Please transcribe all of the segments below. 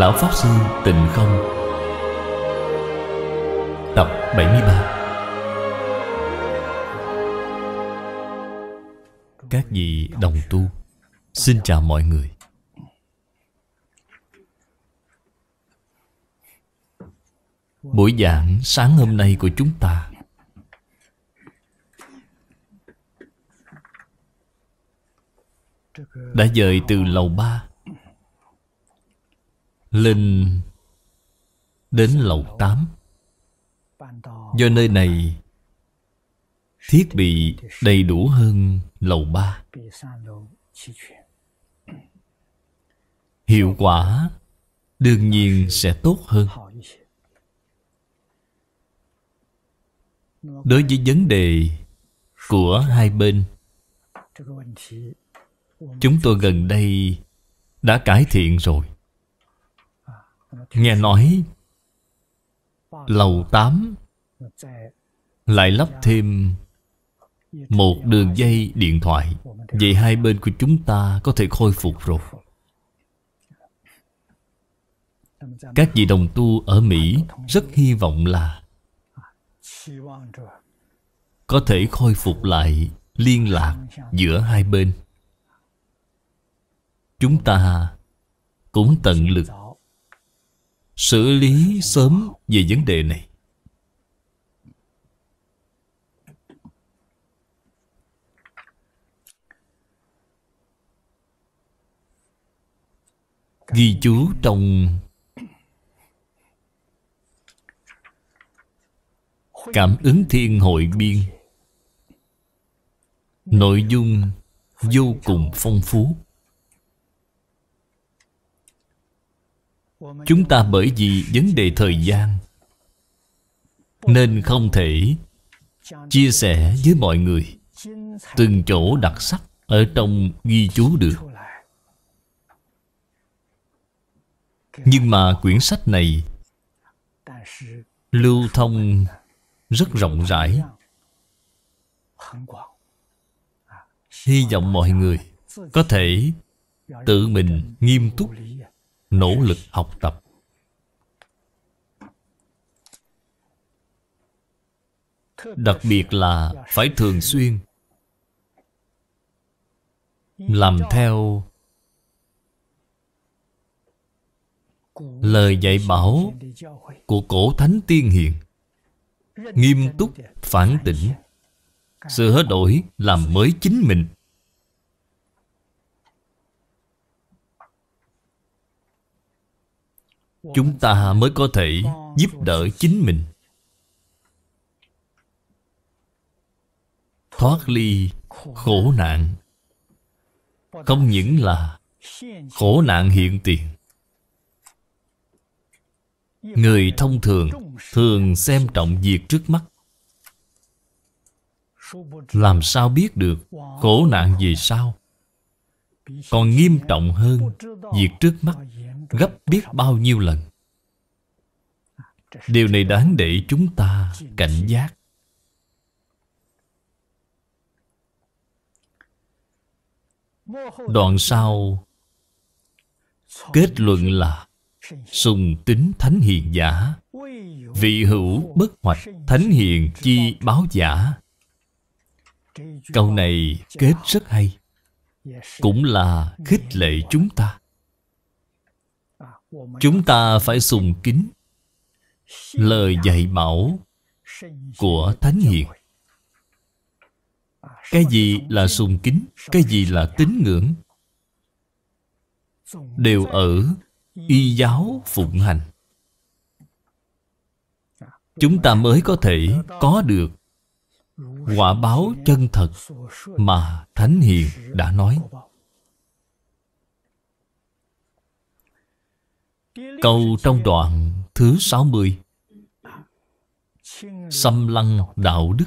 Lão Pháp Sư Tịnh Không Tập 73 Các vị đồng tu Xin chào mọi người Buổi giảng sáng hôm nay của chúng ta Đã dời từ lầu 3 lên đến lầu 8 Do nơi này thiết bị đầy đủ hơn lầu 3 Hiệu quả đương nhiên sẽ tốt hơn Đối với vấn đề của hai bên Chúng tôi gần đây đã cải thiện rồi Nghe nói Lầu tám Lại lắp thêm Một đường dây điện thoại Vậy hai bên của chúng ta có thể khôi phục rồi Các vị đồng tu ở Mỹ Rất hy vọng là Có thể khôi phục lại liên lạc giữa hai bên Chúng ta cũng tận lực xử lý sớm về vấn đề này ghi chú trong cảm ứng thiên hội biên nội dung vô cùng phong phú Chúng ta bởi vì vấn đề thời gian Nên không thể Chia sẻ với mọi người Từng chỗ đặc sắc Ở trong ghi chú được Nhưng mà quyển sách này Lưu thông rất rộng rãi Hy vọng mọi người có thể tự mình nghiêm túc nỗ lực học tập. Đặc biệt là phải thường xuyên làm theo lời dạy bảo của cổ thánh tiên hiền nghiêm túc phản tỉnh sửa đổi làm mới chính mình Chúng ta mới có thể giúp đỡ chính mình Thoát ly khổ nạn Không những là khổ nạn hiện tiền Người thông thường thường xem trọng việc trước mắt Làm sao biết được khổ nạn về sau Còn nghiêm trọng hơn việc trước mắt gấp biết bao nhiêu lần Điều này đáng để chúng ta cảnh giác Đoạn sau Kết luận là Sùng tính thánh hiền giả Vị hữu bất hoạch Thánh hiền chi báo giả Câu này kết rất hay Cũng là khích lệ chúng ta Chúng ta phải sùng kính Lời dạy bảo Của Thánh Hiền Cái gì là sùng kính Cái gì là tín ngưỡng Đều ở Y giáo phụng hành Chúng ta mới có thể có được Quả báo chân thật Mà Thánh Hiền đã nói Câu trong đoạn thứ 60 Xâm lăng đạo đức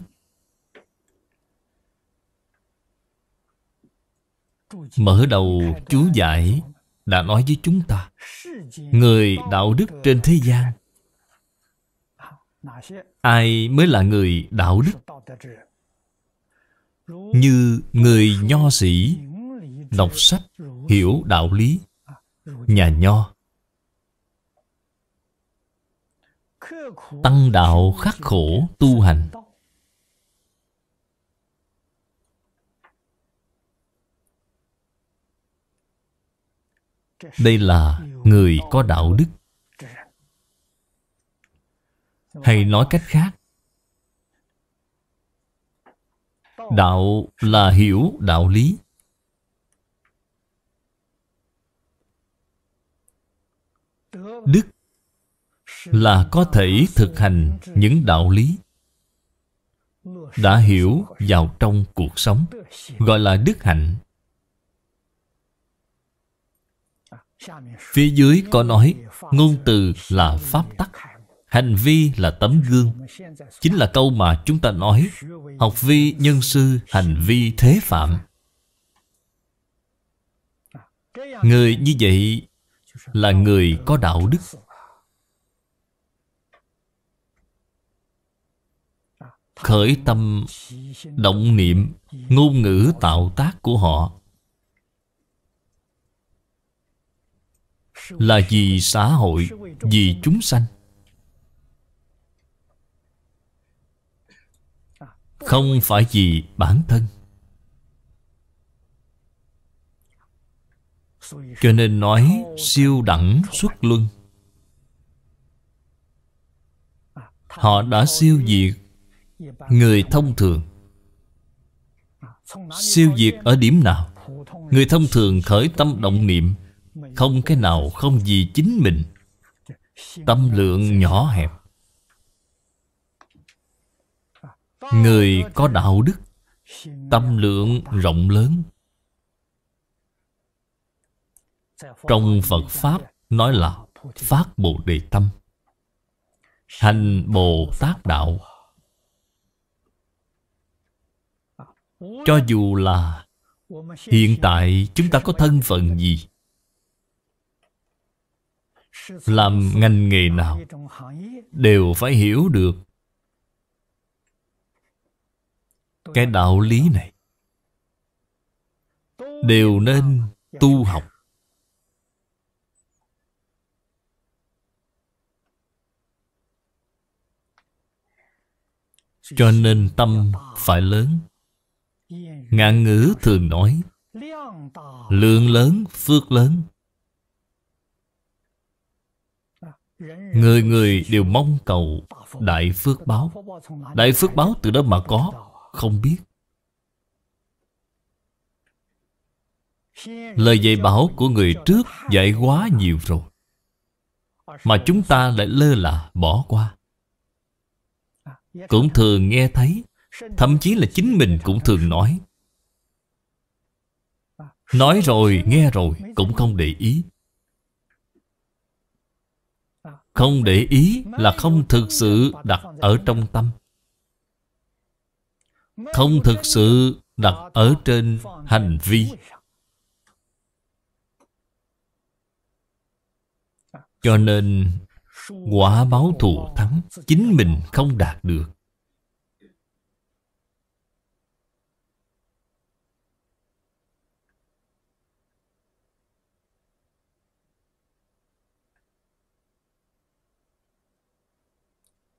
Mở đầu chú giải đã nói với chúng ta Người đạo đức trên thế gian Ai mới là người đạo đức Như người nho sĩ Đọc sách, hiểu đạo lý Nhà nho Tăng đạo khắc khổ tu hành Đây là người có đạo đức Hay nói cách khác Đạo là hiểu đạo lý Đức là có thể thực hành những đạo lý đã hiểu vào trong cuộc sống gọi là đức hạnh phía dưới có nói ngôn từ là pháp tắc hành vi là tấm gương chính là câu mà chúng ta nói học vi nhân sư hành vi thế phạm người như vậy là người có đạo đức khởi tâm động niệm ngôn ngữ tạo tác của họ là vì xã hội vì chúng sanh không phải vì bản thân cho nên nói siêu đẳng xuất luân họ đã siêu diệt người thông thường siêu diệt ở điểm nào người thông thường khởi tâm động niệm không cái nào không vì chính mình tâm lượng nhỏ hẹp người có đạo đức tâm lượng rộng lớn trong phật pháp nói là phát bồ đề tâm hành bồ tát đạo Cho dù là hiện tại chúng ta có thân phận gì Làm ngành nghề nào Đều phải hiểu được Cái đạo lý này Đều nên tu học Cho nên tâm phải lớn Ngạn ngữ thường nói Lượng lớn, phước lớn Người người đều mong cầu Đại Phước Báo Đại Phước Báo từ đâu mà có Không biết Lời dạy bảo của người trước dạy quá nhiều rồi Mà chúng ta lại lơ là bỏ qua Cũng thường nghe thấy Thậm chí là chính mình cũng thường nói Nói rồi, nghe rồi Cũng không để ý Không để ý là không thực sự đặt ở trong tâm Không thực sự đặt ở trên hành vi Cho nên quả báo thù thắng Chính mình không đạt được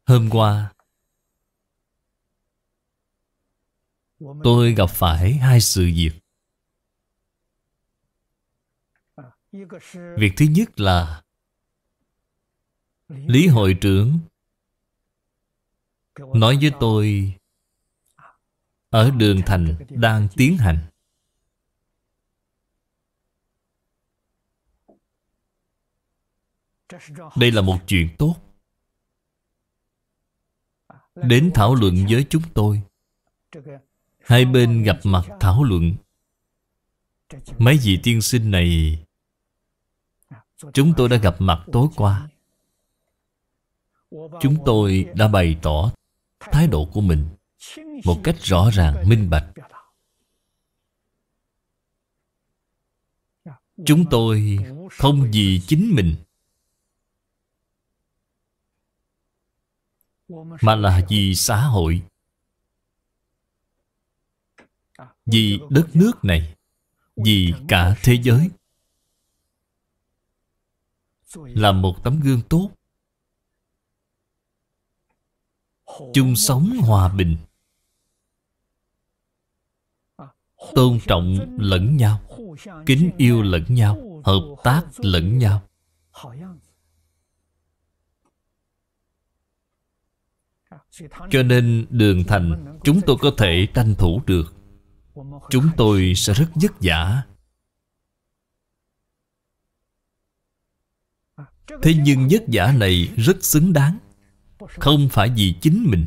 Hôm qua Tôi gặp phải hai sự việc Việc thứ nhất là Lý hội trưởng Nói với tôi Ở đường thành đang tiến hành Đây là một chuyện tốt đến thảo luận với chúng tôi hai bên gặp mặt thảo luận mấy vị tiên sinh này chúng tôi đã gặp mặt tối qua chúng tôi đã bày tỏ thái độ của mình một cách rõ ràng minh bạch chúng tôi không vì chính mình mà là vì xã hội vì đất nước này vì cả thế giới là một tấm gương tốt chung sống hòa bình tôn trọng lẫn nhau kính yêu lẫn nhau hợp tác lẫn nhau Cho nên đường thành Chúng tôi có thể tranh thủ được Chúng tôi sẽ rất vất vả Thế nhưng vất vả này rất xứng đáng Không phải vì chính mình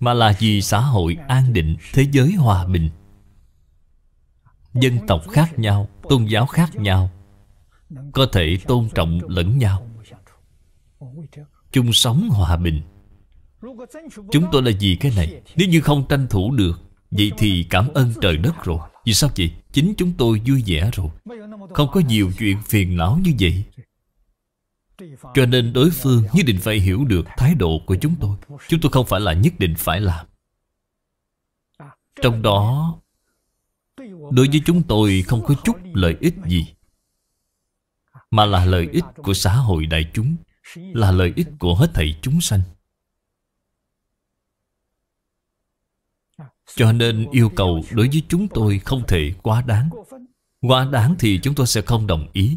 Mà là vì xã hội an định Thế giới hòa bình Dân tộc khác nhau Tôn giáo khác nhau Có thể tôn trọng lẫn nhau chung sống hòa bình Chúng tôi là gì cái này Nếu như không tranh thủ được Vậy thì cảm ơn trời đất rồi Vì sao vậy? Chính chúng tôi vui vẻ rồi Không có nhiều chuyện phiền não như vậy Cho nên đối phương nhất định phải hiểu được thái độ của chúng tôi Chúng tôi không phải là nhất định phải làm Trong đó Đối với chúng tôi không có chút lợi ích gì Mà là lợi ích của xã hội đại chúng là lợi ích của hết thảy chúng sanh cho nên yêu cầu đối với chúng tôi không thể quá đáng quá đáng thì chúng tôi sẽ không đồng ý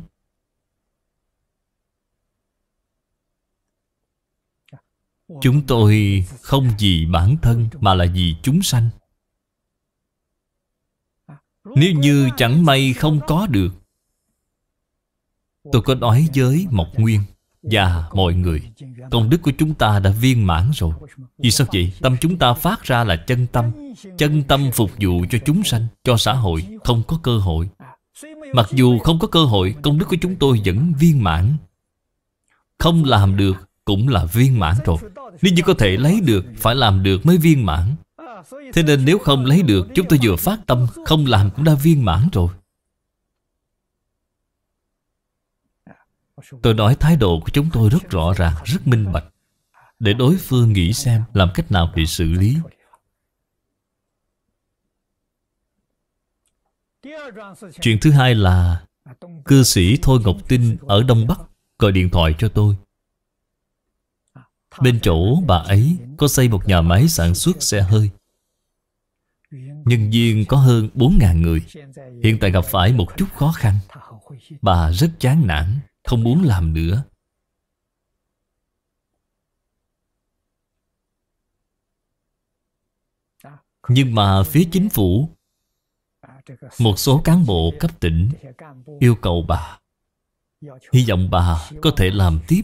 chúng tôi không vì bản thân mà là vì chúng sanh nếu như chẳng may không có được tôi có nói với mộc nguyên và dạ, mọi người Công đức của chúng ta đã viên mãn rồi Vì sao vậy? Tâm chúng ta phát ra là chân tâm Chân tâm phục vụ cho chúng sanh Cho xã hội Không có cơ hội Mặc dù không có cơ hội Công đức của chúng tôi vẫn viên mãn Không làm được cũng là viên mãn rồi Nếu như có thể lấy được Phải làm được mới viên mãn Thế nên nếu không lấy được Chúng tôi vừa phát tâm Không làm cũng đã viên mãn rồi Tôi nói thái độ của chúng tôi rất rõ ràng, rất minh bạch Để đối phương nghĩ xem làm cách nào để xử lý Chuyện thứ hai là Cư sĩ Thôi Ngọc Tinh ở Đông Bắc gọi điện thoại cho tôi Bên chỗ bà ấy có xây một nhà máy sản xuất xe hơi Nhân viên có hơn 4.000 người Hiện tại gặp phải một chút khó khăn Bà rất chán nản không muốn làm nữa. Nhưng mà phía chính phủ Một số cán bộ cấp tỉnh Yêu cầu bà Hy vọng bà có thể làm tiếp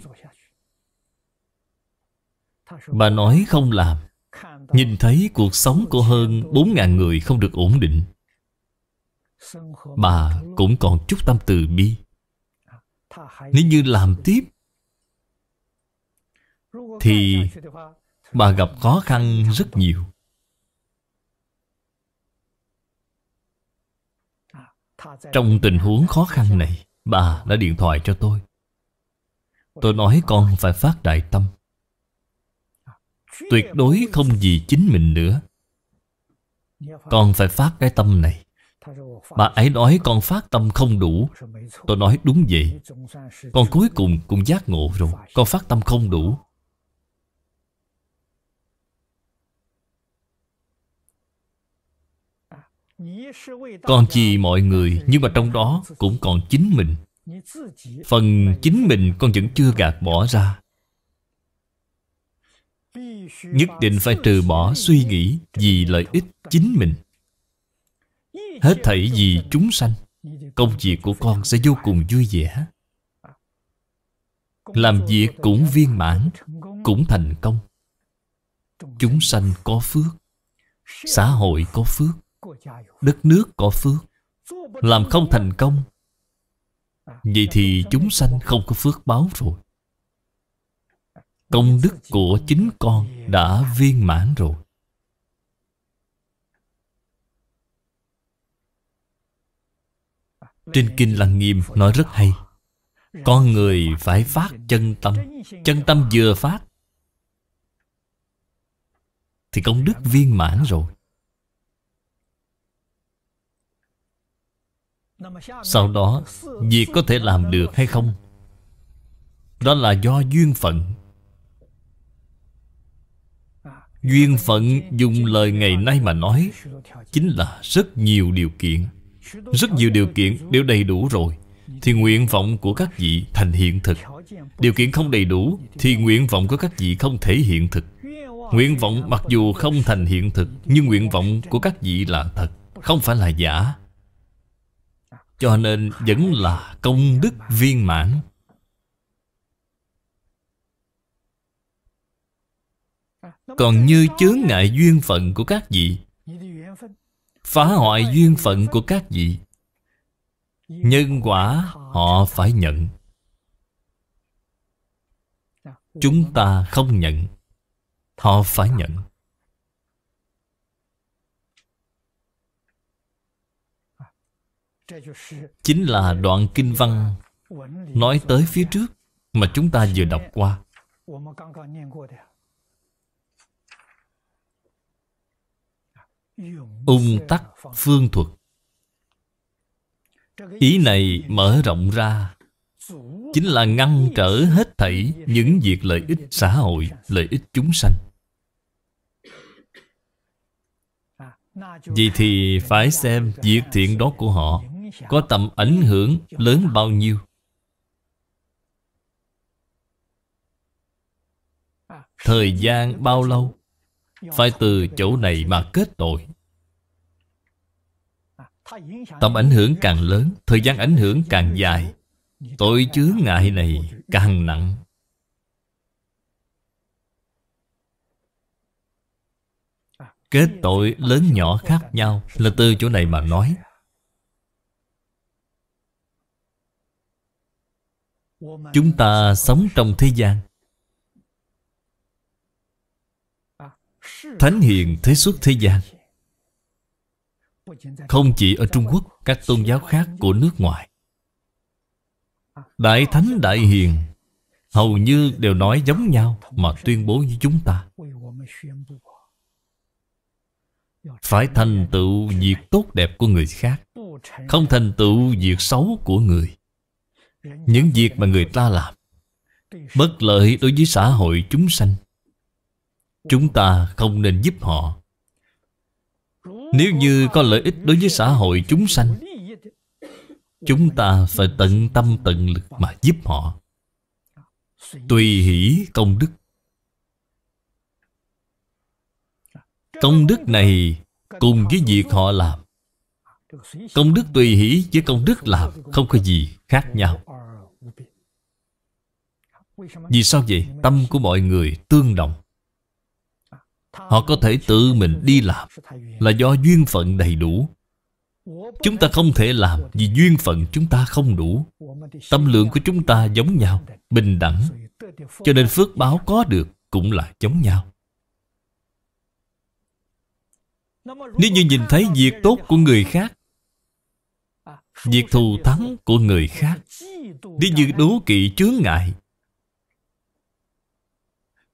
Bà nói không làm Nhìn thấy cuộc sống của hơn bốn ngàn người không được ổn định Bà cũng còn chút tâm từ bi nếu như làm tiếp Thì bà gặp khó khăn rất nhiều Trong tình huống khó khăn này Bà đã điện thoại cho tôi Tôi nói con phải phát đại tâm Tuyệt đối không vì chính mình nữa Con phải phát cái tâm này Bà ấy nói con phát tâm không đủ Tôi nói đúng vậy Con cuối cùng cũng giác ngộ rồi Con phát tâm không đủ Con chỉ mọi người Nhưng mà trong đó cũng còn chính mình Phần chính mình con vẫn chưa gạt bỏ ra Nhất định phải trừ bỏ suy nghĩ Vì lợi ích chính mình Hết thảy vì chúng sanh Công việc của con sẽ vô cùng vui vẻ Làm việc cũng viên mãn Cũng thành công Chúng sanh có phước Xã hội có phước Đất nước có phước Làm không thành công Vậy thì chúng sanh không có phước báo rồi Công đức của chính con đã viên mãn rồi Trên Kinh Lăng Nghiêm nói rất hay Con người phải phát chân tâm Chân tâm vừa phát Thì công đức viên mãn rồi Sau đó Việc có thể làm được hay không Đó là do duyên phận Duyên phận dùng lời ngày nay mà nói Chính là rất nhiều điều kiện rất nhiều điều kiện đều đầy đủ rồi Thì nguyện vọng của các vị thành hiện thực Điều kiện không đầy đủ Thì nguyện vọng của các vị không thể hiện thực Nguyện vọng mặc dù không thành hiện thực Nhưng nguyện vọng của các vị là thật Không phải là giả Cho nên vẫn là công đức viên mãn Còn như chướng ngại duyên phận của các vị Phá hoại duyên phận của các vị Nhân quả họ phải nhận Chúng ta không nhận Họ phải nhận Chính là đoạn kinh văn Nói tới phía trước Mà chúng ta vừa đọc qua ung tắc phương thuật ý này mở rộng ra chính là ngăn trở hết thảy những việc lợi ích xã hội lợi ích chúng sanh Vậy thì phải xem việc thiện đó của họ Có tầm ảnh hưởng lớn bao nhiêu Thời gian bao lâu phải từ chỗ này mà kết tội Tâm ảnh hưởng càng lớn Thời gian ảnh hưởng càng dài Tội chứa ngại này càng nặng Kết tội lớn nhỏ khác nhau Là từ chỗ này mà nói Chúng ta sống trong thế gian Thánh hiền thế xuất thế gian Không chỉ ở Trung Quốc Các tôn giáo khác của nước ngoài Đại Thánh Đại Hiền Hầu như đều nói giống nhau Mà tuyên bố với chúng ta Phải thành tựu việc tốt đẹp của người khác Không thành tựu việc xấu của người Những việc mà người ta làm Bất lợi đối với xã hội chúng sanh Chúng ta không nên giúp họ Nếu như có lợi ích đối với xã hội chúng sanh Chúng ta phải tận tâm tận lực mà giúp họ Tùy hỷ công đức Công đức này cùng với việc họ làm Công đức tùy hỷ với công đức làm không có gì khác nhau Vì sao vậy? Tâm của mọi người tương đồng Họ có thể tự mình đi làm Là do duyên phận đầy đủ Chúng ta không thể làm Vì duyên phận chúng ta không đủ Tâm lượng của chúng ta giống nhau Bình đẳng Cho nên phước báo có được Cũng là giống nhau Nếu như nhìn thấy việc tốt của người khác Việc thù thắng của người khác đi như đố kỵ chướng ngại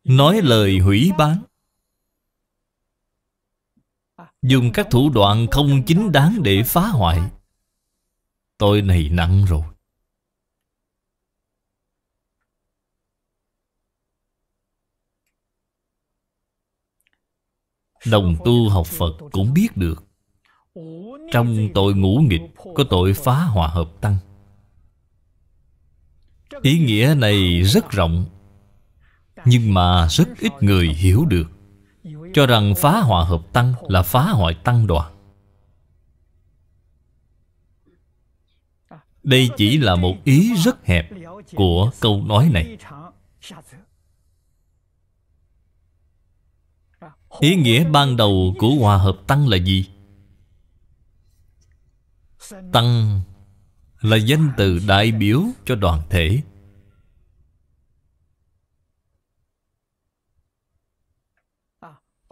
Nói lời hủy bán Dùng các thủ đoạn không chính đáng để phá hoại Tôi này nặng rồi Đồng tu học Phật cũng biết được Trong tội ngũ nghịch Có tội phá hòa hợp tăng Ý nghĩa này rất rộng Nhưng mà rất ít người hiểu được cho rằng phá hòa hợp tăng là phá hoại tăng đoàn Đây chỉ là một ý rất hẹp của câu nói này Ý nghĩa ban đầu của hòa hợp tăng là gì? Tăng là danh từ đại biểu cho đoàn thể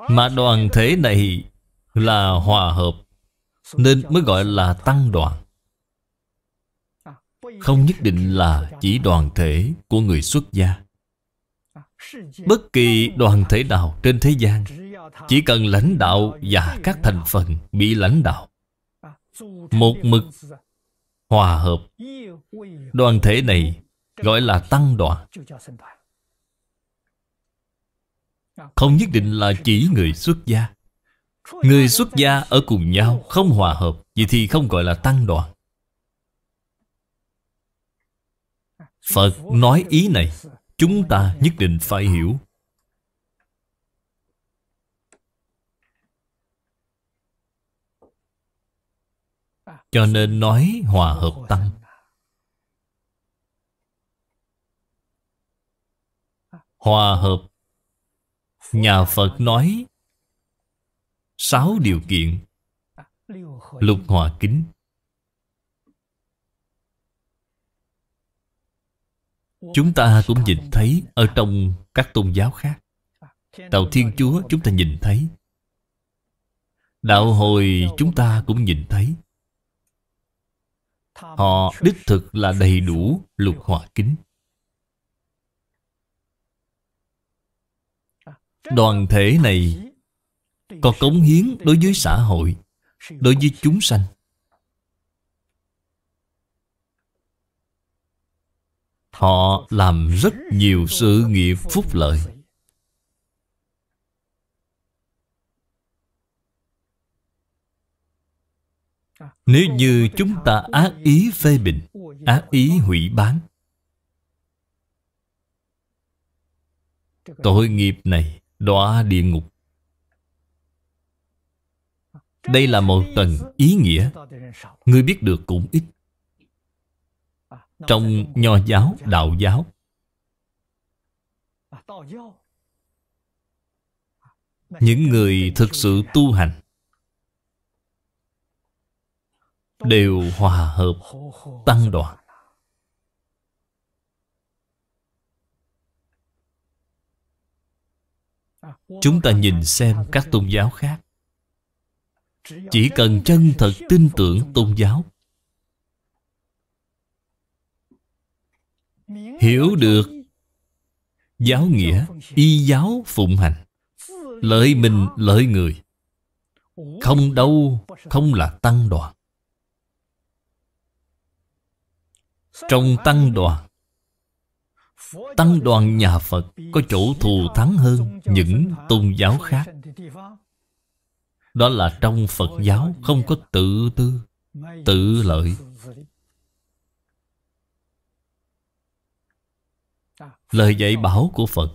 Mà đoàn thể này là hòa hợp Nên mới gọi là tăng đoàn Không nhất định là chỉ đoàn thể của người xuất gia Bất kỳ đoàn thể nào trên thế gian Chỉ cần lãnh đạo và các thành phần bị lãnh đạo Một mực hòa hợp Đoàn thể này gọi là tăng đoàn không nhất định là chỉ người xuất gia Người xuất gia ở cùng nhau không hòa hợp Vậy thì không gọi là tăng đoàn Phật nói ý này Chúng ta nhất định phải hiểu Cho nên nói hòa hợp tăng Hòa hợp Nhà Phật nói Sáu điều kiện Lục Hòa Kính Chúng ta cũng nhìn thấy Ở trong các tôn giáo khác Đạo Thiên Chúa chúng ta nhìn thấy Đạo hồi chúng ta cũng nhìn thấy Họ đích thực là đầy đủ lục hòa kính Đoàn thể này Có cống hiến đối với xã hội Đối với chúng sanh Họ làm rất nhiều sự nghiệp phúc lợi Nếu như chúng ta ác ý phê bình Ác ý hủy báng, Tội nghiệp này đọa địa ngục đây là một tầng ý nghĩa người biết được cũng ít Trong nho giáo, đạo giáo Những người thực sự tu hành Đều hòa hợp, tăng đoàn chúng ta nhìn xem các tôn giáo khác chỉ cần chân thật tin tưởng tôn giáo hiểu được giáo nghĩa y giáo phụng hành lợi mình lợi người không đâu không là tăng đoàn trong tăng đoàn Tăng đoàn nhà Phật có chỗ thù thắng hơn những tôn giáo khác Đó là trong Phật giáo không có tự tư, tự lợi Lời dạy bảo của Phật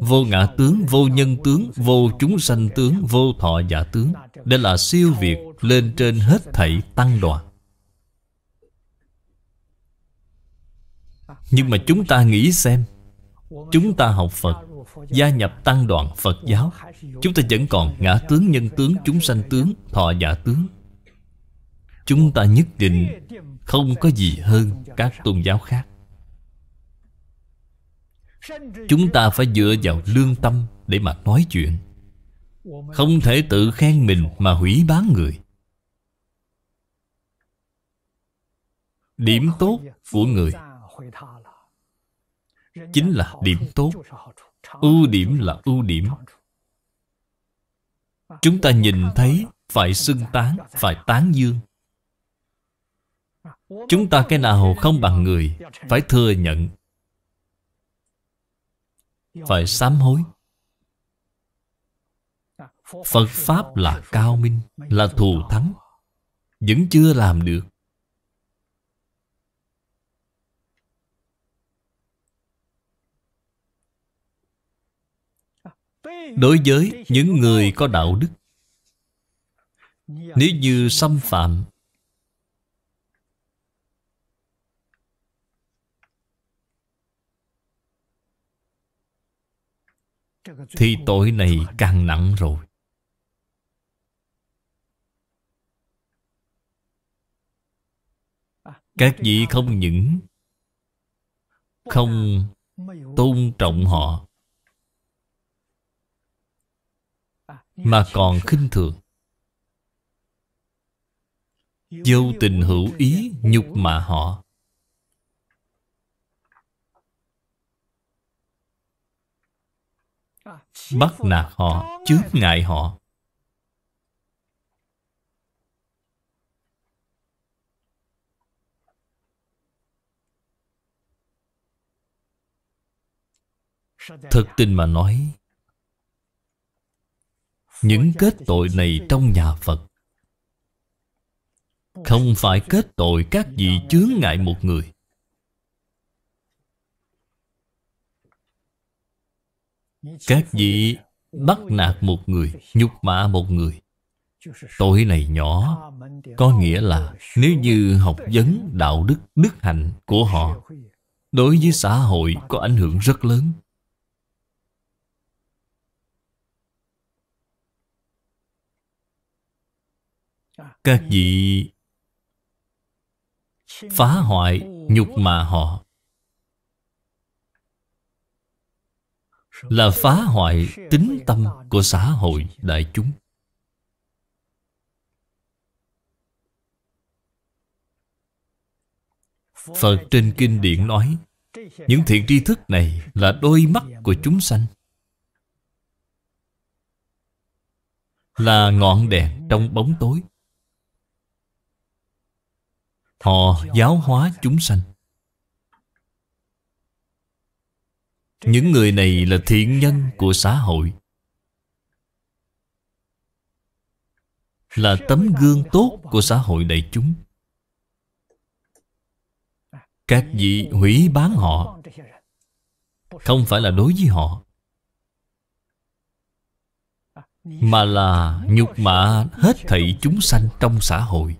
Vô ngã tướng, vô nhân tướng, vô chúng sanh tướng, vô thọ giả tướng Đây là siêu việt lên trên hết thảy tăng đoàn Nhưng mà chúng ta nghĩ xem Chúng ta học Phật Gia nhập tăng đoàn Phật giáo Chúng ta vẫn còn ngã tướng nhân tướng Chúng sanh tướng, thọ giả tướng Chúng ta nhất định Không có gì hơn các tôn giáo khác Chúng ta phải dựa vào lương tâm Để mà nói chuyện Không thể tự khen mình Mà hủy bán người Điểm tốt của người chính à, là điểm tốt ưu điểm là ưu điểm chúng ta nhìn thấy phải xưng tán phải tán dương chúng ta cái nào không bằng người phải thừa nhận phải sám hối phật pháp là cao minh là thù thắng vẫn chưa làm được Đối với những người có đạo đức Nếu như xâm phạm Thì tội này càng nặng rồi Các vị không những Không tôn trọng họ Mà còn khinh thường Vô tình hữu ý nhục mạ họ Bắt nạt họ, chướng ngại họ Thực tình mà nói những kết tội này trong nhà Phật Không phải kết tội các vị chướng ngại một người Các vị bắt nạt một người Nhục mạ một người Tội này nhỏ Có nghĩa là nếu như học vấn đạo đức đức hạnh của họ Đối với xã hội có ảnh hưởng rất lớn các vị phá hoại nhục mạ họ là phá hoại tính tâm của xã hội đại chúng phật trên kinh điển nói những thiện tri thức này là đôi mắt của chúng sanh là ngọn đèn trong bóng tối họ giáo hóa chúng sanh những người này là thiện nhân của xã hội là tấm gương tốt của xã hội đại chúng các vị hủy bán họ không phải là đối với họ mà là nhục mạ hết thảy chúng sanh trong xã hội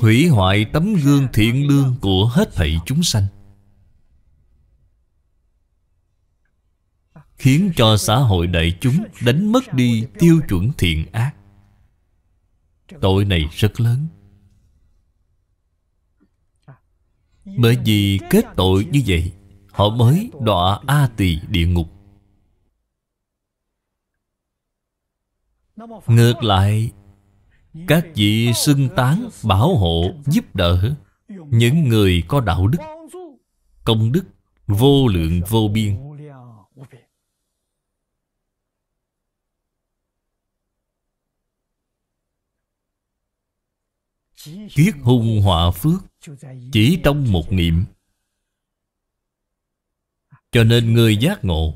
Hủy hoại tấm gương thiện lương của hết thảy chúng sanh Khiến cho xã hội đại chúng đánh mất đi tiêu chuẩn thiện ác Tội này rất lớn Bởi vì kết tội như vậy Họ mới đọa A tỳ địa ngục Ngược lại các vị xưng tán bảo hộ giúp đỡ những người có đạo đức công đức vô lượng vô biên kiết hung họa phước chỉ trong một niệm cho nên người giác ngộ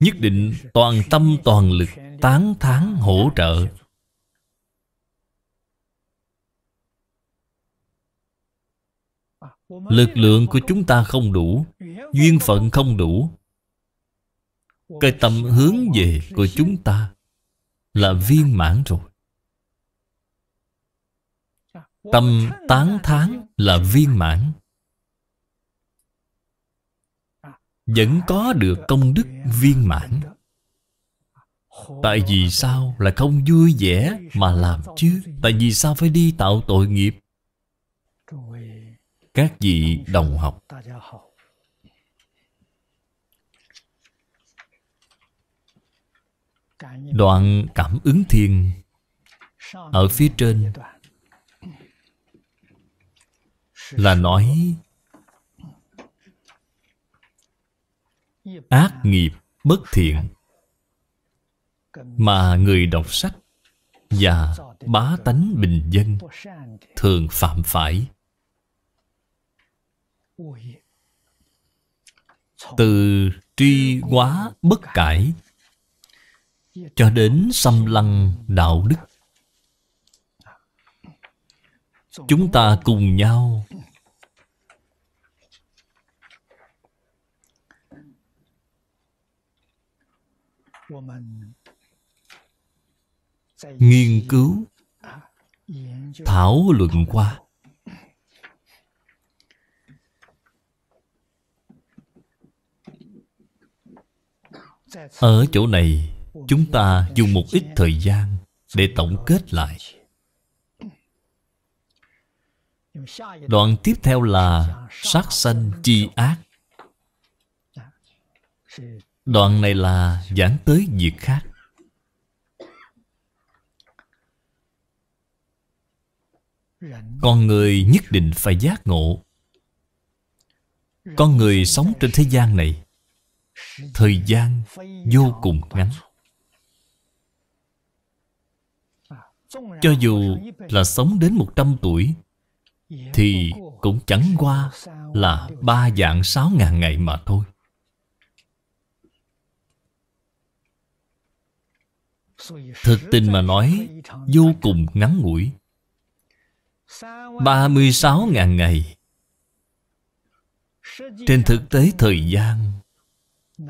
nhất định toàn tâm toàn lực tán thán hỗ trợ Lực lượng của chúng ta không đủ Duyên phận không đủ Cái tâm hướng về của chúng ta Là viên mãn rồi Tâm tán thán là viên mãn Vẫn có được công đức viên mãn Tại vì sao là không vui vẻ mà làm chứ Tại vì sao phải đi tạo tội nghiệp các vị đồng học đoạn cảm ứng thiên ở phía trên là nói ác nghiệp bất thiện mà người đọc sách và bá tánh bình dân thường phạm phải từ tri hóa bất cải cho đến xâm lăng đạo đức chúng ta cùng nhau nghiên cứu thảo luận qua ở chỗ này chúng ta dùng một ít thời gian để tổng kết lại đoạn tiếp theo là sát sanh chi ác đoạn này là giảng tới việc khác con người nhất định phải giác ngộ con người sống trên thế gian này Thời gian vô cùng ngắn Cho dù là sống đến 100 tuổi Thì cũng chẳng qua là ba dạng sáu ngàn ngày mà thôi Thực tình mà nói Vô cùng ngắn ngủi 36 ngàn ngày Trên thực tế thời gian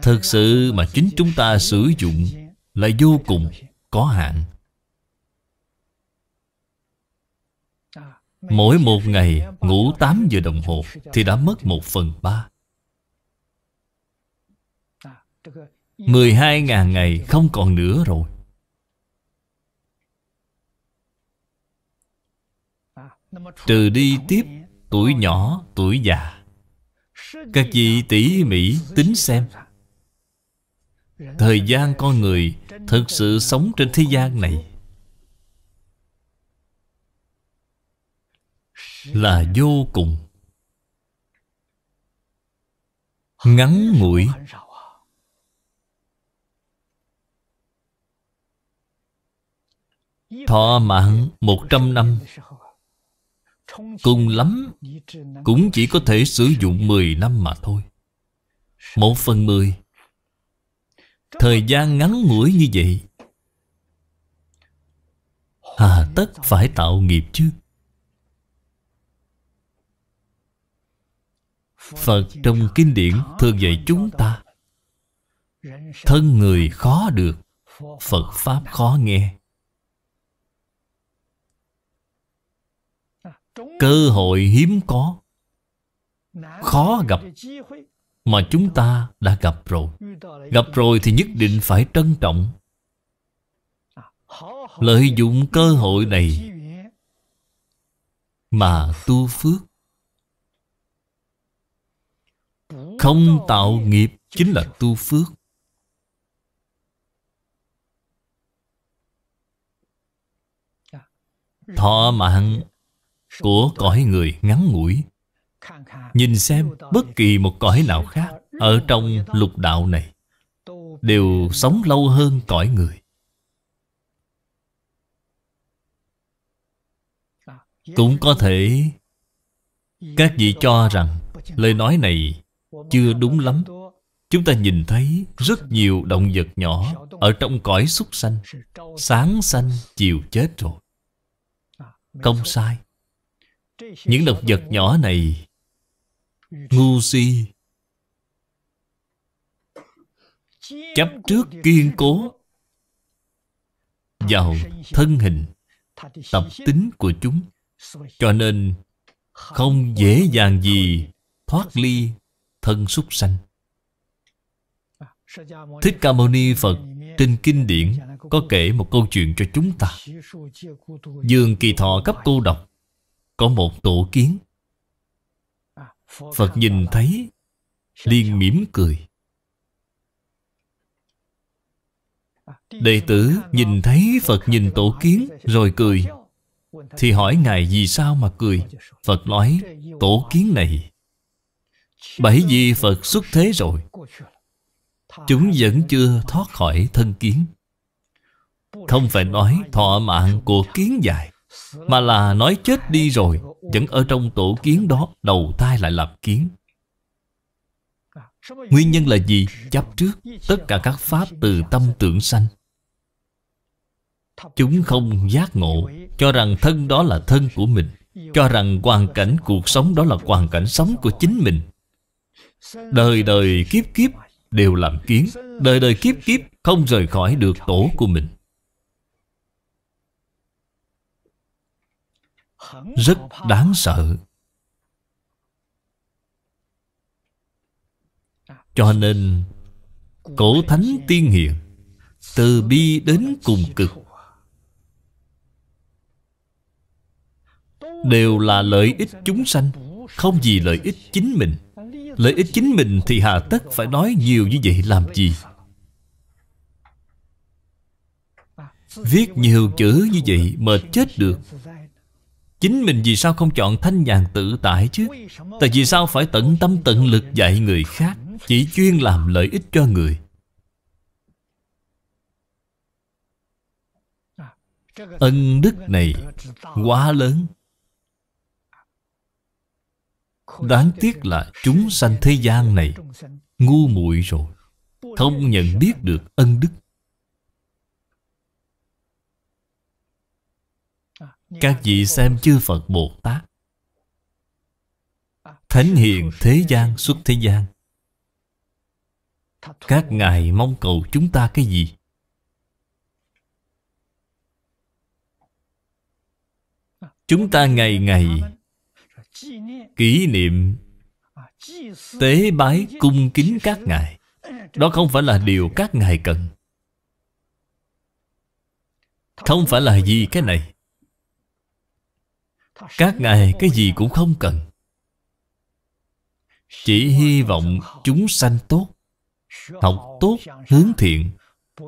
Thật sự mà chính chúng ta sử dụng Là vô cùng có hạn Mỗi một ngày ngủ 8 giờ đồng hồ Thì đã mất 1 phần 3 12.000 ngày không còn nữa rồi Trừ đi tiếp tuổi nhỏ, tuổi già Các vị tỉ mỉ tính xem Thời gian con người Thực sự sống trên thế gian này Là vô cùng Ngắn ngủi Thọ mạng một trăm năm Cùng lắm Cũng chỉ có thể sử dụng mười năm mà thôi Một phần mười Thời gian ngắn ngủi như vậy Hà tất phải tạo nghiệp chứ Phật trong kinh điển thường dạy chúng ta Thân người khó được Phật Pháp khó nghe Cơ hội hiếm có Khó gặp mà chúng ta đã gặp rồi gặp rồi thì nhất định phải trân trọng lợi dụng cơ hội này mà tu phước không tạo nghiệp chính là tu phước thọ mạng của cõi người ngắn ngủi Nhìn xem bất kỳ một cõi nào khác Ở trong lục đạo này Đều sống lâu hơn cõi người à, Cũng có thể Các vị cho rằng Lời nói này chưa đúng lắm Chúng ta nhìn thấy rất nhiều động vật nhỏ Ở trong cõi súc sanh Sáng sanh chiều chết rồi à, Không sai Những động vật nhỏ này ngu si chấp trước kiên cố vào thân hình tập tính của chúng cho nên không dễ dàng gì thoát ly thân súc sanh thích ca mâu ni phật trên kinh điển có kể một câu chuyện cho chúng ta dương kỳ thọ cấp cô độc có một tổ kiến Phật nhìn thấy liền mỉm cười Đệ tử nhìn thấy Phật nhìn tổ kiến rồi cười Thì hỏi Ngài vì sao mà cười Phật nói tổ kiến này Bởi vì Phật xuất thế rồi Chúng vẫn chưa thoát khỏi thân kiến Không phải nói thọ mạng của kiến dài mà là nói chết đi rồi Vẫn ở trong tổ kiến đó Đầu tai lại lập kiến Nguyên nhân là gì? Chấp trước Tất cả các pháp từ tâm tưởng sanh Chúng không giác ngộ Cho rằng thân đó là thân của mình Cho rằng hoàn cảnh cuộc sống đó là hoàn cảnh sống của chính mình Đời đời kiếp kiếp đều làm kiến Đời đời kiếp kiếp không rời khỏi được tổ của mình rất đáng sợ cho nên cổ thánh tiên hiền từ bi đến cùng cực đều là lợi ích chúng sanh không vì lợi ích chính mình lợi ích chính mình thì hà tất phải nói nhiều như vậy làm gì viết nhiều chữ như vậy mệt chết được Chính mình vì sao không chọn thanh nhàn tự tại chứ Tại vì sao phải tận tâm tận lực dạy người khác Chỉ chuyên làm lợi ích cho người Ân đức này quá lớn Đáng tiếc là chúng sanh thế gian này Ngu muội rồi Không nhận biết được ân đức các vị xem chư phật bồ tát thánh hiền thế gian xuất thế gian các ngài mong cầu chúng ta cái gì chúng ta ngày ngày kỷ niệm à, tế bái cung kính các ngài đó không phải là điều các ngài cần không phải là gì cái này các ngài cái gì cũng không cần Chỉ hy vọng chúng sanh tốt Học tốt, hướng thiện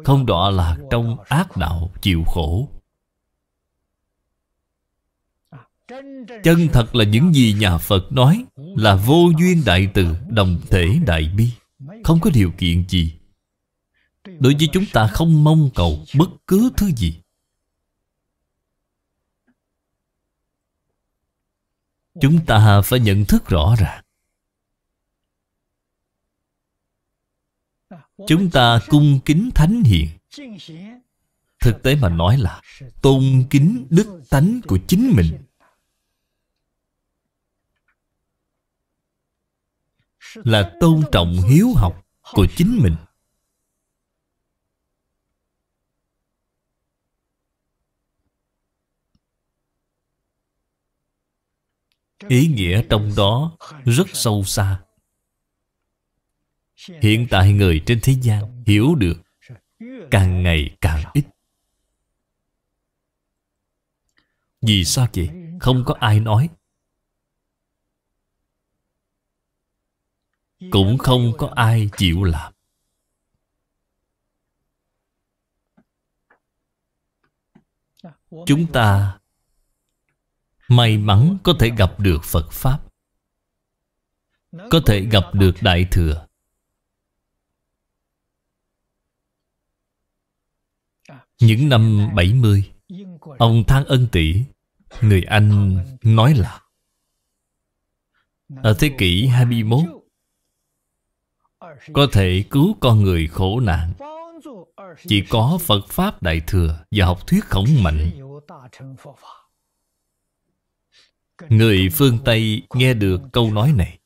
Không đọa lạc trong ác đạo chịu khổ Chân thật là những gì nhà Phật nói Là vô duyên đại từ Đồng thể đại bi Không có điều kiện gì Đối với chúng ta không mong cầu Bất cứ thứ gì Chúng ta phải nhận thức rõ ràng Chúng ta cung kính thánh hiền Thực tế mà nói là Tôn kính đức tánh của chính mình Là tôn trọng hiếu học của chính mình Ý nghĩa trong đó rất sâu xa Hiện tại người trên thế gian hiểu được Càng ngày càng ít Vì sao vậy? Không có ai nói Cũng không có ai chịu làm Chúng ta May mắn có thể gặp được Phật Pháp Có thể gặp được Đại Thừa Những năm 70 Ông Thang Ân Tỷ Người Anh nói là Ở thế kỷ 21 Có thể cứu con người khổ nạn Chỉ có Phật Pháp Đại Thừa Và học thuyết khổng mạnh Người phương Tây nghe được câu nói này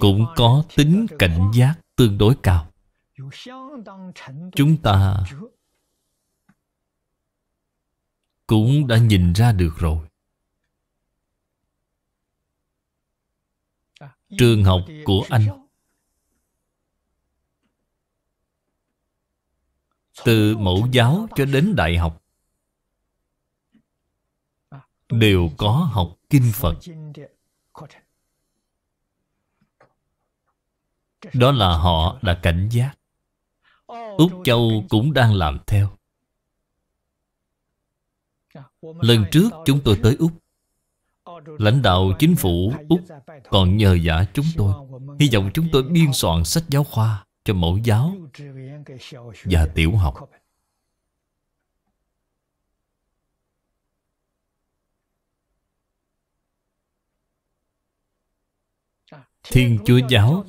Cũng có tính cảnh giác tương đối cao Chúng ta Cũng đã nhìn ra được rồi Trường học của anh Từ mẫu giáo cho đến đại học Đều có học Kinh Phật Đó là họ đã cảnh giác Úc Châu cũng đang làm theo Lần trước chúng tôi tới Úc Lãnh đạo chính phủ Úc còn nhờ giả chúng tôi Hy vọng chúng tôi biên soạn sách giáo khoa cho mẫu giáo và tiểu học. Thiên Chúa giáo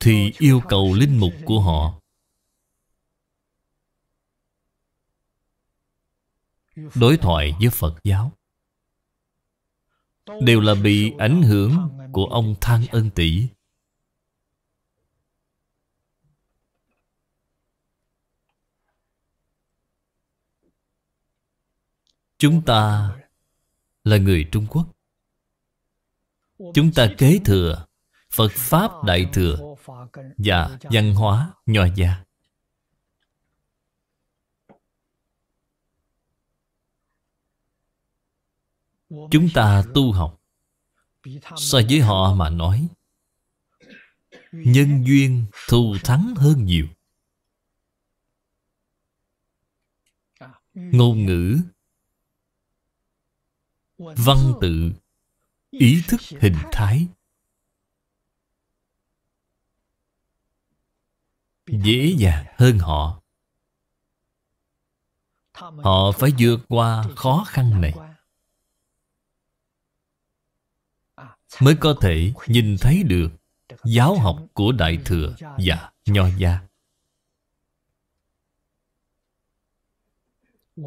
thì yêu cầu linh mục của họ đối thoại với Phật giáo đều là bị ảnh hưởng của ông Thang Ân Tỷ. Chúng ta là người Trung Quốc. Chúng ta kế thừa Phật Pháp Đại Thừa và văn hóa Nho Gia. Chúng ta tu học So với họ mà nói Nhân duyên thù thắng hơn nhiều Ngôn ngữ Văn tự Ý thức hình thái Dễ dàng hơn họ Họ phải vượt qua khó khăn này mới có thể nhìn thấy được giáo học của Đại Thừa và Nho Gia.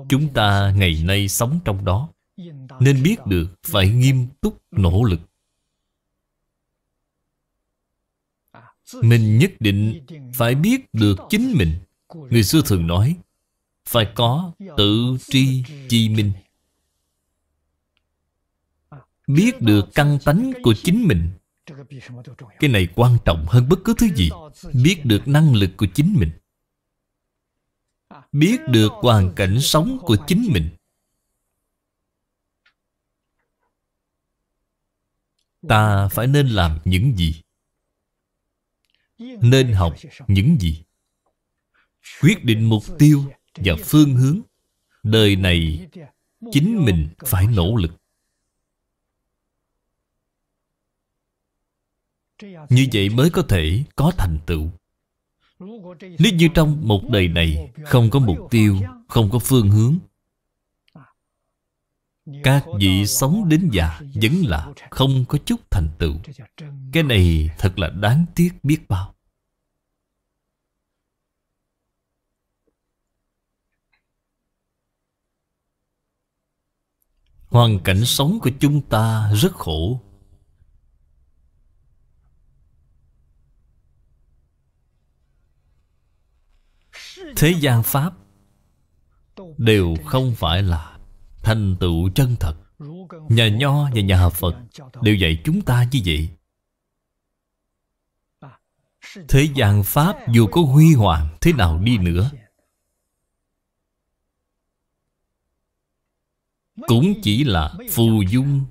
Chúng ta ngày nay sống trong đó Nên biết được phải nghiêm túc nỗ lực Mình nhất định phải biết được chính mình Người xưa thường nói Phải có tự tri chi minh biết được căn tánh của chính mình cái này quan trọng hơn bất cứ thứ gì biết được năng lực của chính mình biết được hoàn cảnh sống của chính mình ta phải nên làm những gì nên học những gì quyết định mục tiêu và phương hướng đời này chính mình phải nỗ lực như vậy mới có thể có thành tựu nếu như trong một đời này không có mục tiêu không có phương hướng các vị sống đến già vẫn là không có chút thành tựu cái này thật là đáng tiếc biết bao hoàn cảnh sống của chúng ta rất khổ thế gian pháp đều không phải là thành tựu chân thật nhà nho và nhà hợp phật đều dạy chúng ta như vậy thế gian pháp dù có huy hoàng thế nào đi nữa cũng chỉ là phù dung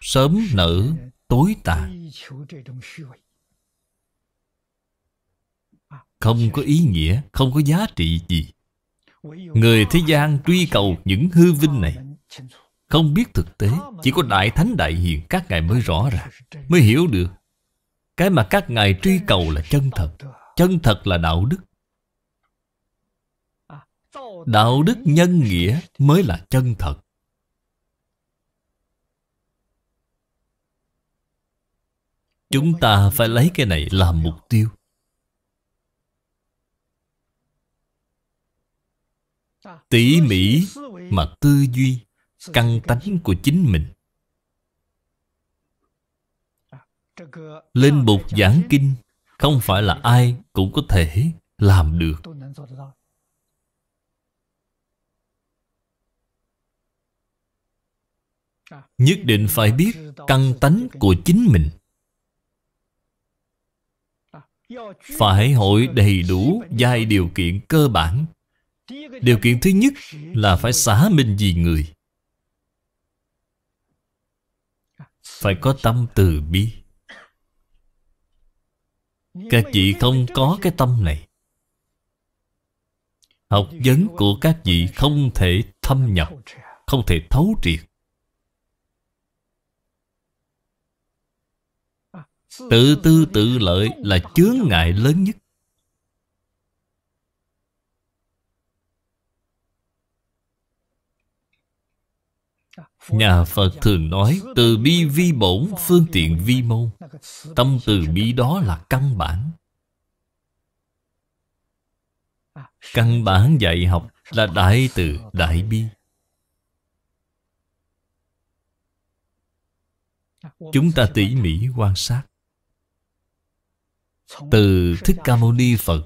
sớm nở tối tàn không có ý nghĩa không có giá trị gì người thế gian truy cầu những hư vinh này không biết thực tế chỉ có đại thánh đại hiền các ngài mới rõ ràng mới hiểu được cái mà các ngài truy cầu là chân thật chân thật là đạo đức đạo đức nhân nghĩa mới là chân thật chúng ta phải lấy cái này làm mục tiêu tỉ mỉ mà tư duy căn tánh của chính mình lên bục giảng kinh không phải là ai cũng có thể làm được nhất định phải biết căn tánh của chính mình phải hội đầy đủ giai điều kiện cơ bản Điều kiện thứ nhất là phải xả mình vì người Phải có tâm từ bi Các vị không có cái tâm này Học vấn của các vị không thể thâm nhập Không thể thấu triệt Tự tư tự lợi là chướng ngại lớn nhất Nhà Phật thường nói Từ bi vi bổn phương tiện vi môn Tâm từ bi đó là căn bản Căn bản dạy học là Đại Từ Đại Bi Chúng ta tỉ mỉ quan sát Từ Thích Ca Mâu Ni Phật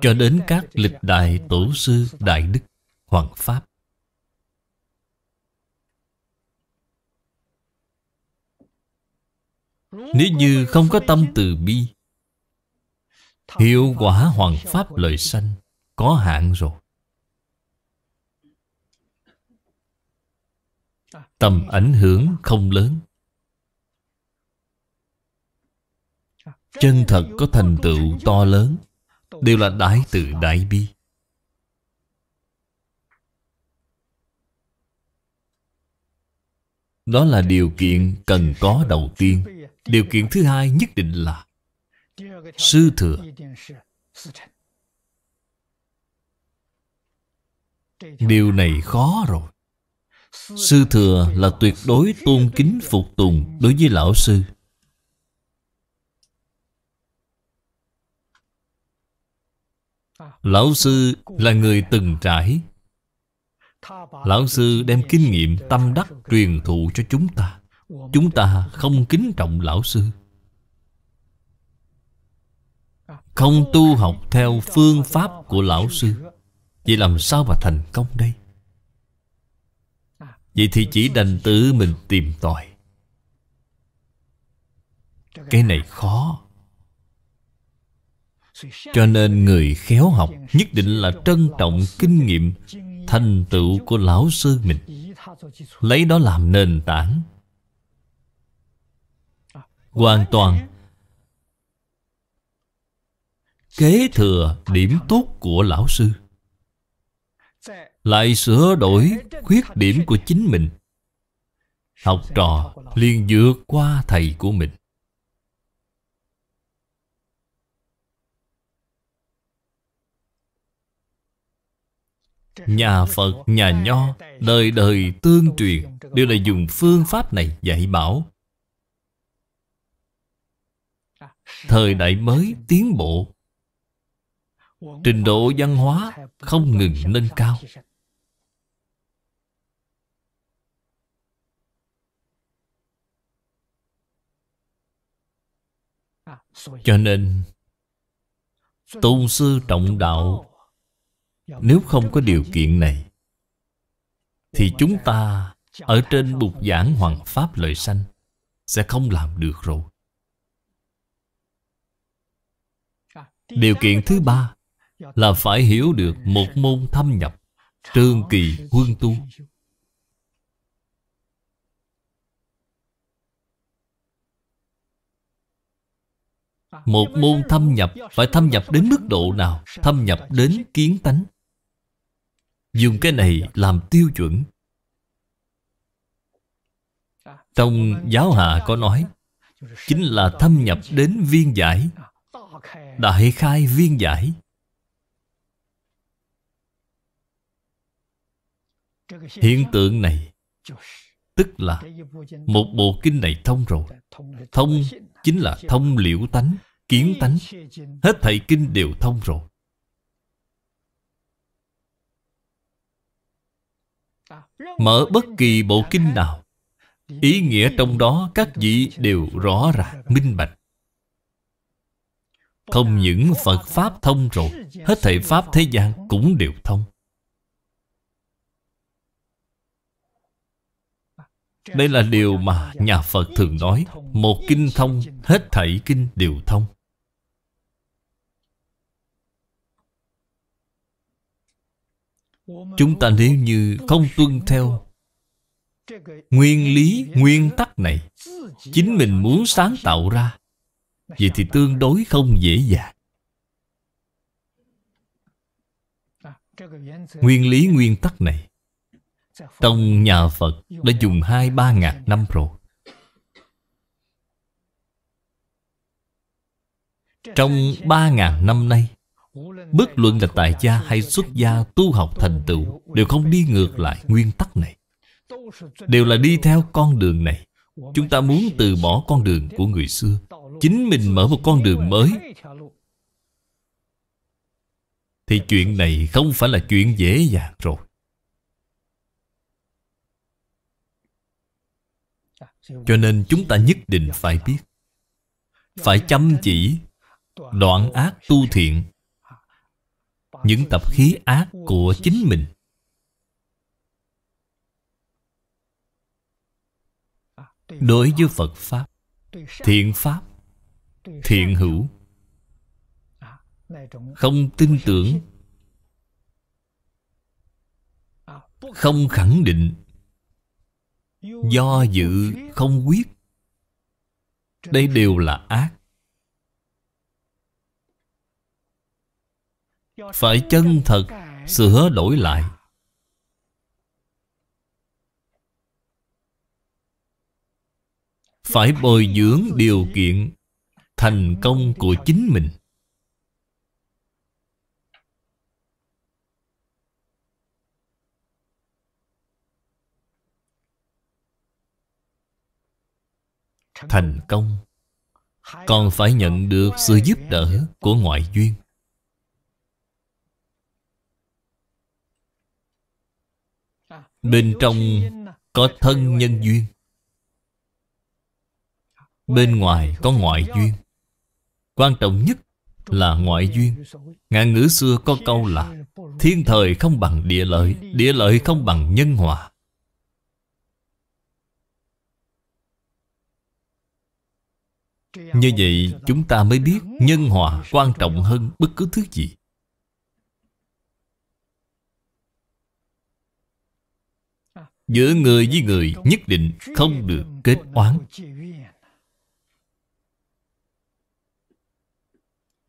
Cho đến các lịch đại tổ sư Đại Đức Hoàng Pháp Nếu như không có tâm từ bi Hiệu quả hoàn pháp lời sanh Có hạn rồi Tầm ảnh hưởng không lớn Chân thật có thành tựu to lớn Đều là đại từ đại bi Đó là điều kiện cần có đầu tiên Điều kiện thứ hai nhất định là Sư thừa Điều này khó rồi Sư thừa là tuyệt đối tôn kính phục tùng đối với lão sư Lão sư là người từng trải Lão sư đem kinh nghiệm tâm đắc truyền thụ cho chúng ta Chúng ta không kính trọng lão sư Không tu học theo phương pháp của lão sư Vậy làm sao mà thành công đây Vậy thì chỉ đành tự mình tìm tòi Cái này khó Cho nên người khéo học Nhất định là trân trọng kinh nghiệm Thành tựu của lão sư mình Lấy đó làm nền tảng Hoàn toàn Kế thừa điểm tốt của lão sư Lại sửa đổi khuyết điểm của chính mình Học trò liền vượt qua thầy của mình Nhà Phật, nhà Nho Đời đời tương truyền Đều là dùng phương pháp này dạy bảo Thời đại mới tiến bộ Trình độ văn hóa không ngừng nâng cao Cho nên Tôn sư trọng đạo Nếu không có điều kiện này Thì chúng ta Ở trên bục giảng hoàng pháp lợi sanh Sẽ không làm được rồi Điều kiện thứ ba Là phải hiểu được một môn thâm nhập Trương kỳ huân tu Một môn thâm nhập Phải thâm nhập đến mức độ nào Thâm nhập đến kiến tánh Dùng cái này làm tiêu chuẩn Trong giáo hạ có nói Chính là thâm nhập đến viên giải Đại khai viên giải Hiện tượng này Tức là Một bộ kinh này thông rồi Thông chính là thông liễu tánh Kiến tánh Hết thảy kinh đều thông rồi Mở bất kỳ bộ kinh nào Ý nghĩa trong đó các vị đều rõ ràng, minh bạch không những Phật Pháp thông rồi Hết thể Pháp thế gian cũng đều thông Đây là điều mà nhà Phật thường nói Một kinh thông, hết thảy kinh đều thông Chúng ta nếu như không tuân theo Nguyên lý, nguyên tắc này Chính mình muốn sáng tạo ra Vậy thì tương đối không dễ dàng Nguyên lý nguyên tắc này Trong nhà Phật đã dùng hai ba ngàn năm rồi Trong ba ngàn năm nay Bất luận là tại gia hay xuất gia tu học thành tựu Đều không đi ngược lại nguyên tắc này Đều là đi theo con đường này Chúng ta muốn từ bỏ con đường của người xưa Chính mình mở một con đường mới Thì chuyện này không phải là chuyện dễ dàng rồi Cho nên chúng ta nhất định phải biết Phải chăm chỉ Đoạn ác tu thiện Những tập khí ác của chính mình Đối với Phật Pháp Thiện Pháp thiện hữu à, không tin tưởng à, không khẳng định do dự không quyết đây đều là ác phải chân thật sửa đổi lại phải bồi dưỡng điều kiện thành công của chính mình thành công còn phải nhận được sự giúp đỡ của ngoại duyên bên trong có thân nhân duyên bên ngoài có ngoại duyên Quan trọng nhất là ngoại duyên Ngạn ngữ xưa có câu là Thiên thời không bằng địa lợi Địa lợi không bằng nhân hòa Như vậy chúng ta mới biết Nhân hòa quan trọng hơn bất cứ thứ gì Giữa người với người nhất định không được kết oán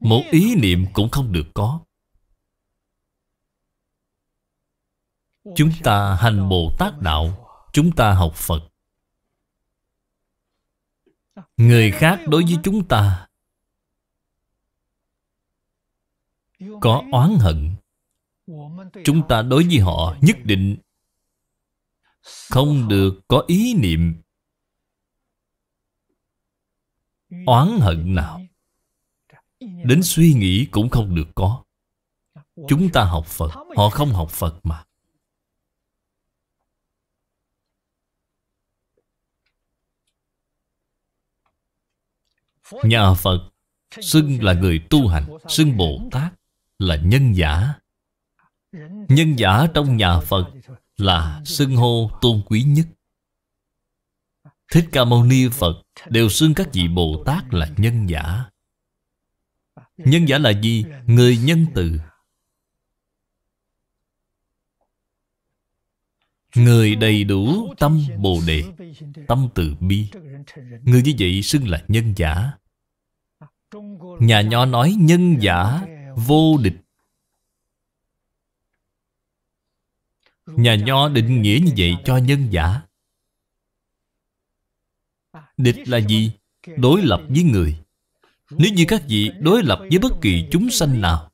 Một ý niệm cũng không được có Chúng ta hành Bồ Tát Đạo Chúng ta học Phật Người khác đối với chúng ta Có oán hận Chúng ta đối với họ nhất định Không được có ý niệm Oán hận nào Đến suy nghĩ cũng không được có Chúng ta học Phật Họ không học Phật mà Nhà Phật Xưng là người tu hành Xưng Bồ Tát là nhân giả Nhân giả trong nhà Phật Là xưng hô tôn quý nhất Thích Ca Mâu Ni Phật Đều xưng các vị Bồ Tát là nhân giả Nhân giả là gì? Người nhân từ Người đầy đủ tâm Bồ Đề Tâm từ bi Người như vậy xưng là nhân giả Nhà nho nói nhân giả vô địch Nhà nho định nghĩa như vậy cho nhân giả Địch là gì? Đối lập với người nếu như các vị đối lập với bất kỳ chúng sanh nào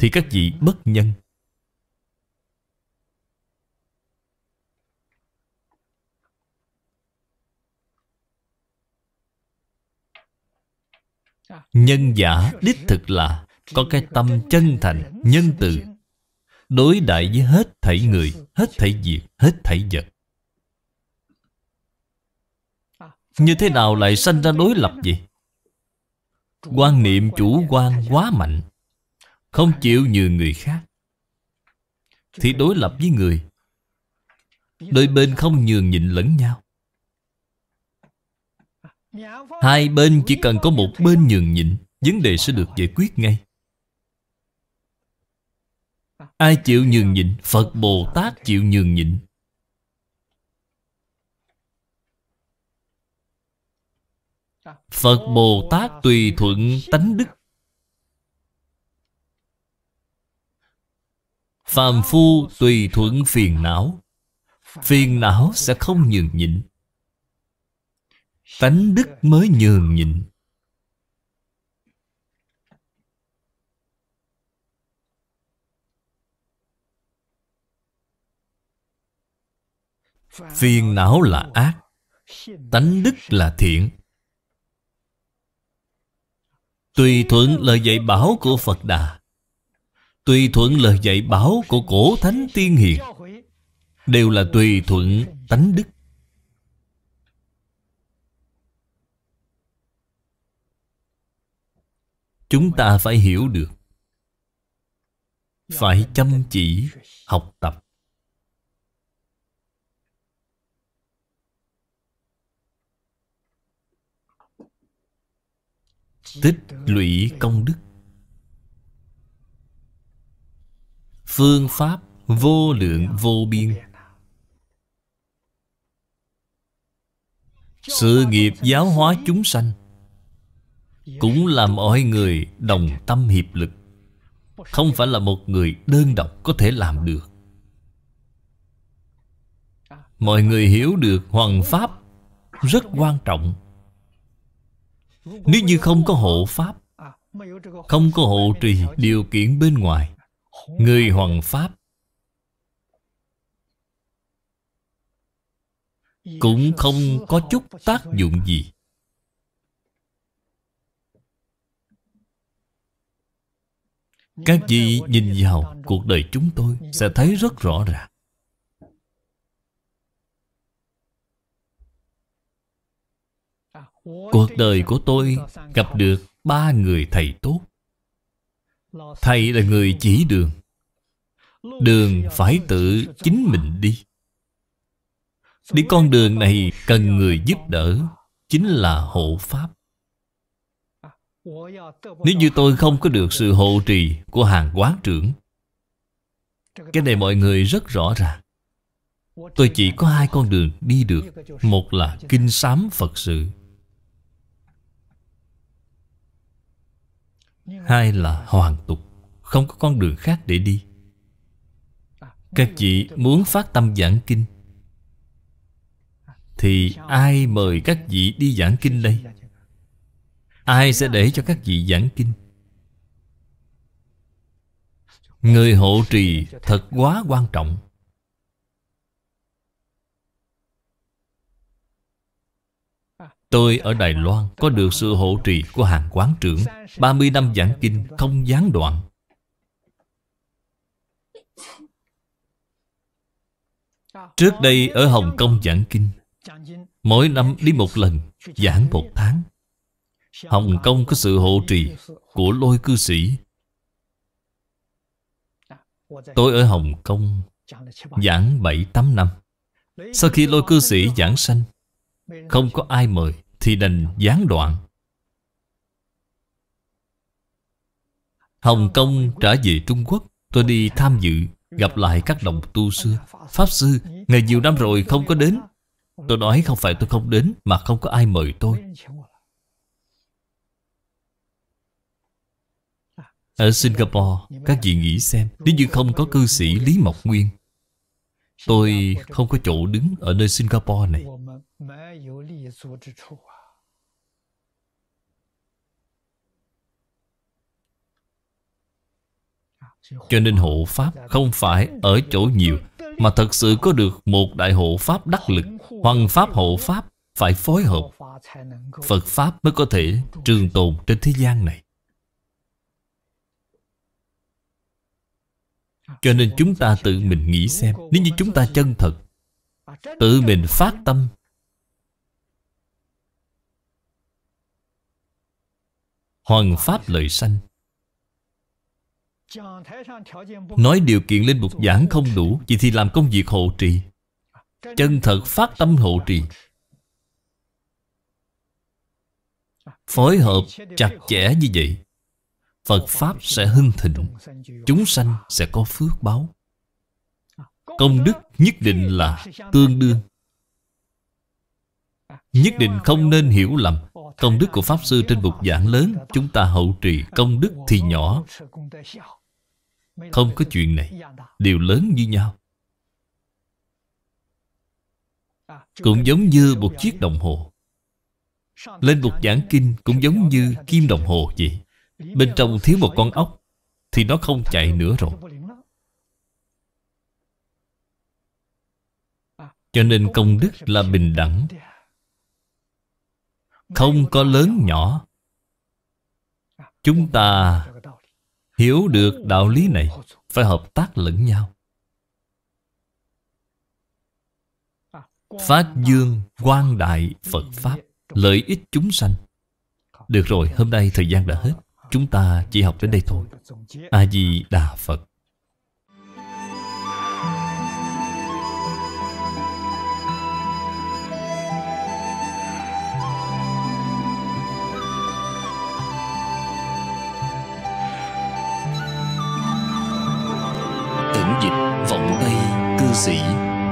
Thì các vị bất nhân Nhân giả đích thực là Có cái tâm chân thành, nhân từ Đối đại với hết thảy người Hết thảy diệt hết thảy vật Như thế nào lại sanh ra đối lập vậy? quan niệm chủ quan quá mạnh không chịu nhường người khác thì đối lập với người đôi bên không nhường nhịn lẫn nhau hai bên chỉ cần có một bên nhường nhịn vấn đề sẽ được giải quyết ngay ai chịu nhường nhịn phật bồ tát chịu nhường nhịn Phật Bồ Tát tùy thuận tánh đức Phàm phu tùy thuận phiền não Phiền não sẽ không nhường nhịn Tánh đức mới nhường nhịn Phiền não là ác Tánh đức là thiện Tùy thuận lời dạy bảo của Phật Đà Tùy thuận lời dạy bảo của cổ thánh tiên hiền Đều là tùy thuận tánh đức Chúng ta phải hiểu được Phải chăm chỉ học tập tích lũy công đức phương pháp vô lượng vô biên sự nghiệp giáo hóa chúng sanh cũng là mọi người đồng tâm hiệp lực không phải là một người đơn độc có thể làm được mọi người hiểu được hoàng pháp rất quan trọng nếu như không có hộ Pháp Không có hộ trì điều kiện bên ngoài Người hoàng Pháp Cũng không có chút tác dụng gì Các vị nhìn vào cuộc đời chúng tôi Sẽ thấy rất rõ ràng Cuộc đời của tôi gặp được ba người thầy tốt Thầy là người chỉ đường Đường phải tự chính mình đi Đi con đường này cần người giúp đỡ Chính là hộ pháp Nếu như tôi không có được sự hộ trì của hàng quán trưởng Cái này mọi người rất rõ ràng Tôi chỉ có hai con đường đi được Một là kinh sám Phật sự Hai là hoàn tục Không có con đường khác để đi Các vị muốn phát tâm giảng kinh Thì ai mời các vị đi giảng kinh đây Ai sẽ để cho các vị giảng kinh Người hộ trì thật quá quan trọng Tôi ở Đài Loan có được sự hỗ trì của hàng quán trưởng 30 năm giảng kinh không gián đoạn Trước đây ở Hồng Kông giảng kinh Mỗi năm đi một lần Giảng một tháng Hồng Kông có sự hộ trì Của lôi cư sĩ Tôi ở Hồng Kông Giảng 7-8 năm Sau khi lôi cư sĩ giảng sanh không có ai mời Thì đành gián đoạn Hồng Kông trở về Trung Quốc Tôi đi tham dự Gặp lại các đồng tu xưa Pháp sư Ngày nhiều năm rồi không có đến Tôi nói không phải tôi không đến Mà không có ai mời tôi Ở Singapore Các vị nghĩ xem Nếu như không có cư sĩ Lý Mộc Nguyên Tôi không có chỗ đứng ở nơi Singapore này 没有立足之处啊！Cho nên hộ Pháp không phải ở chỗ nhiều Mà thật sự có được một đại hộ Pháp đắc lực Hoàng Pháp hộ Pháp phải phối hợp Phật Pháp mới có thể trường tồn trên thế gian này Cho nên chúng ta tự mình nghĩ xem Nếu như chúng ta chân thật Tự mình phát tâm Hoàng Pháp lời sanh Nói điều kiện lên một giảng không đủ Vậy thì làm công việc hộ trì Chân thật phát tâm hộ trì Phối hợp chặt chẽ như vậy Phật Pháp sẽ hưng thịnh Chúng sanh sẽ có phước báo Công đức nhất định là tương đương Nhất định không nên hiểu lầm Công đức của Pháp Sư trên bục giảng lớn Chúng ta hậu trì công đức thì nhỏ Không có chuyện này Điều lớn như nhau Cũng giống như một chiếc đồng hồ Lên bục giảng kinh Cũng giống như kim đồng hồ vậy Bên trong thiếu một con ốc Thì nó không chạy nữa rồi Cho nên công đức là bình đẳng không có lớn nhỏ chúng ta hiểu được đạo lý này phải hợp tác lẫn nhau phát dương quan đại phật pháp lợi ích chúng sanh được rồi hôm nay thời gian đã hết chúng ta chỉ học đến đây thôi a di đà phật